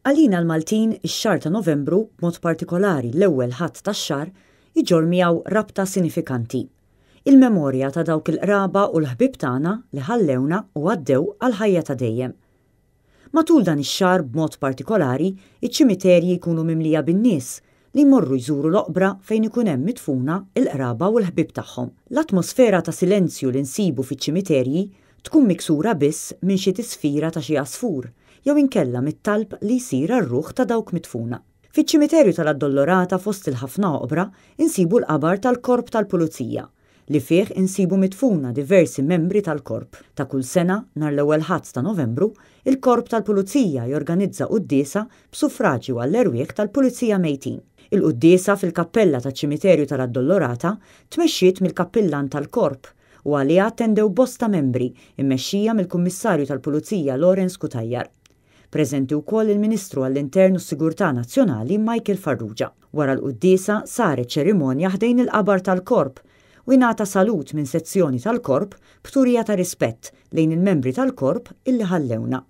Għalina l-Maltin ix-xar ta' Novembru, mod partikolari l-ewwel ħadd tax-xar, jiġor miegħu rabta sinifikanti. Il-memorja ta' dawk il-qraba u l-ħbib tagħna li ħallewna u għaddew għal ħajja ta' dejjem. Matul dan ix-xar b'mod partikolari, iċ-ċimiterji jkunu mimlija bin-nies li morru jżuru l-oqbra fejn ikun hemm mitfuna il-qraba u l-ħbib tagħhom. L-atmosfera ta' silenzju li nsibu fiċ-ċimiterji tkun miksura biss minn xi tisfira ta' xi għasfur, jew inkella mit-talb li jsir ar-ruħ ta' dawk mitfuna. Fiċ-ċimiterju tal addollorata fost il-ħafna oqbra insibu l-qabar tal-korp tal-pulizija li fih insibu mitfuna diversi membri tal-korp. Ta' kull sena, nar l-ewwel ħadd ta' Novembru, il-korp tal-pulizija jorganizza qudiesa b'suffraġġju għall erwieħ tal-pulizija mejtin. Il-qudiesa fil-kappella tal ċimiterju tal addollorata tmexxiet mill-kappillan tal-korp u għalli attendew bosta membri immexxija mill-Kummissarju tal-Pulizija Lorenz Kutajjar. Preżenti wkoll il-Ministru għall-Internu Sigurtà Nazzjonali Michael Farrugia. Wara l-qudiesa saret ċerimonja ħdejn il-qabar tal-korp u jingħata salut minn sezzjoni tal-korp b'turija ta' rispett lejn il-membri tal-korp illi ħallewna.